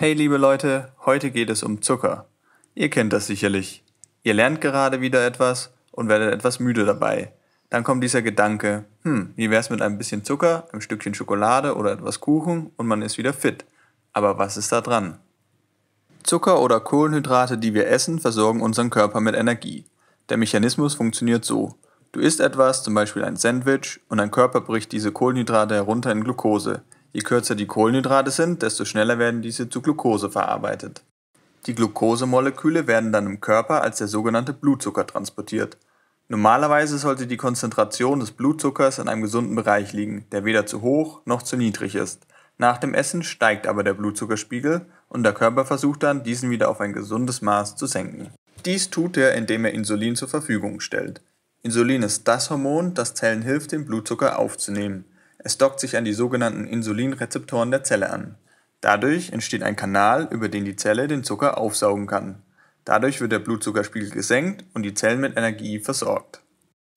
Hey liebe Leute, heute geht es um Zucker. Ihr kennt das sicherlich. Ihr lernt gerade wieder etwas und werdet etwas müde dabei. Dann kommt dieser Gedanke, hm, wie wär's mit ein bisschen Zucker, einem Stückchen Schokolade oder etwas Kuchen und man ist wieder fit. Aber was ist da dran? Zucker oder Kohlenhydrate, die wir essen, versorgen unseren Körper mit Energie. Der Mechanismus funktioniert so. Du isst etwas, zum Beispiel ein Sandwich, und dein Körper bricht diese Kohlenhydrate herunter in Glucose, Je kürzer die Kohlenhydrate sind, desto schneller werden diese zu Glucose verarbeitet. Die Glucosemoleküle werden dann im Körper als der sogenannte Blutzucker transportiert. Normalerweise sollte die Konzentration des Blutzuckers in einem gesunden Bereich liegen, der weder zu hoch noch zu niedrig ist. Nach dem Essen steigt aber der Blutzuckerspiegel und der Körper versucht dann, diesen wieder auf ein gesundes Maß zu senken. Dies tut er, indem er Insulin zur Verfügung stellt. Insulin ist das Hormon, das Zellen hilft, den Blutzucker aufzunehmen. Es dockt sich an die sogenannten Insulinrezeptoren der Zelle an. Dadurch entsteht ein Kanal, über den die Zelle den Zucker aufsaugen kann. Dadurch wird der Blutzuckerspiegel gesenkt und die Zellen mit Energie versorgt.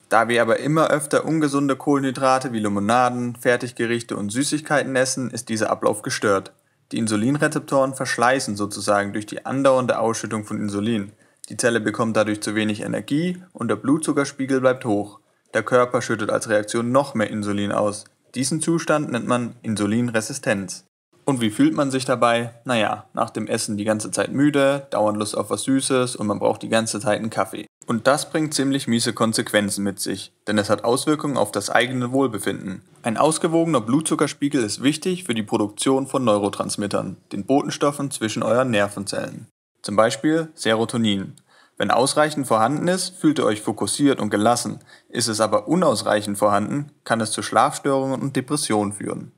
Da wir aber immer öfter ungesunde Kohlenhydrate wie Limonaden, Fertiggerichte und Süßigkeiten essen, ist dieser Ablauf gestört. Die Insulinrezeptoren verschleißen sozusagen durch die andauernde Ausschüttung von Insulin. Die Zelle bekommt dadurch zu wenig Energie und der Blutzuckerspiegel bleibt hoch. Der Körper schüttet als Reaktion noch mehr Insulin aus. Diesen Zustand nennt man Insulinresistenz. Und wie fühlt man sich dabei? Naja, nach dem Essen die ganze Zeit müde, dauernd Lust auf was Süßes und man braucht die ganze Zeit einen Kaffee. Und das bringt ziemlich miese Konsequenzen mit sich, denn es hat Auswirkungen auf das eigene Wohlbefinden. Ein ausgewogener Blutzuckerspiegel ist wichtig für die Produktion von Neurotransmittern, den Botenstoffen zwischen euren Nervenzellen. Zum Beispiel Serotonin. Wenn ausreichend vorhanden ist, fühlt ihr euch fokussiert und gelassen. Ist es aber unausreichend vorhanden, kann es zu Schlafstörungen und Depressionen führen.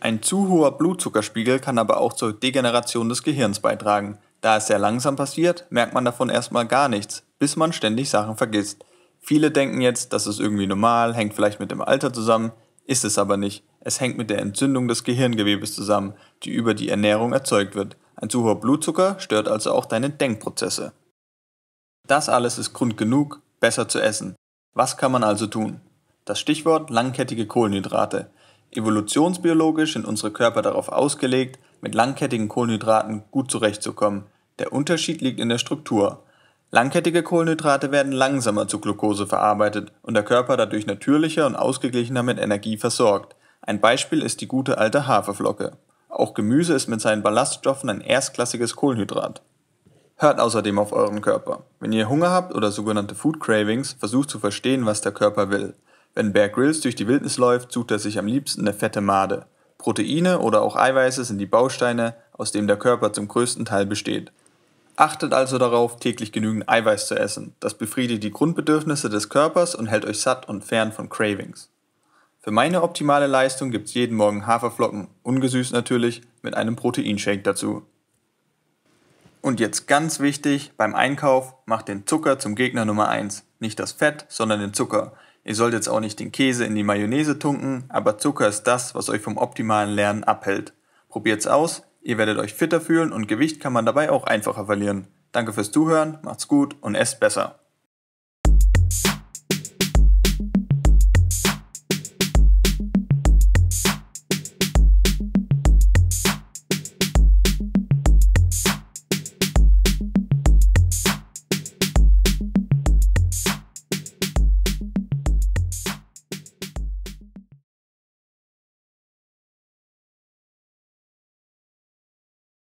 Ein zu hoher Blutzuckerspiegel kann aber auch zur Degeneration des Gehirns beitragen. Da es sehr langsam passiert, merkt man davon erstmal gar nichts, bis man ständig Sachen vergisst. Viele denken jetzt, das ist irgendwie normal, hängt vielleicht mit dem Alter zusammen, ist es aber nicht. Es hängt mit der Entzündung des Gehirngewebes zusammen, die über die Ernährung erzeugt wird. Ein zu hoher Blutzucker stört also auch deine Denkprozesse. Das alles ist Grund genug, besser zu essen. Was kann man also tun? Das Stichwort langkettige Kohlenhydrate. Evolutionsbiologisch sind unsere Körper darauf ausgelegt, mit langkettigen Kohlenhydraten gut zurechtzukommen. Der Unterschied liegt in der Struktur. Langkettige Kohlenhydrate werden langsamer zu Glucose verarbeitet und der Körper dadurch natürlicher und ausgeglichener mit Energie versorgt. Ein Beispiel ist die gute alte Haferflocke. Auch Gemüse ist mit seinen Ballaststoffen ein erstklassiges Kohlenhydrat. Hört außerdem auf euren Körper. Wenn ihr Hunger habt oder sogenannte Food Cravings, versucht zu verstehen, was der Körper will. Wenn Bear Grylls durch die Wildnis läuft, sucht er sich am liebsten eine fette Made. Proteine oder auch Eiweiße sind die Bausteine, aus denen der Körper zum größten Teil besteht. Achtet also darauf, täglich genügend Eiweiß zu essen. Das befriedigt die Grundbedürfnisse des Körpers und hält euch satt und fern von Cravings. Für meine optimale Leistung gibt es jeden Morgen Haferflocken, ungesüßt natürlich, mit einem Proteinshake dazu. Und jetzt ganz wichtig, beim Einkauf macht den Zucker zum Gegner Nummer 1. Nicht das Fett, sondern den Zucker. Ihr sollt jetzt auch nicht den Käse in die Mayonnaise tunken, aber Zucker ist das, was euch vom optimalen Lernen abhält. Probiert's aus, ihr werdet euch fitter fühlen und Gewicht kann man dabei auch einfacher verlieren. Danke fürs Zuhören, macht's gut und esst besser.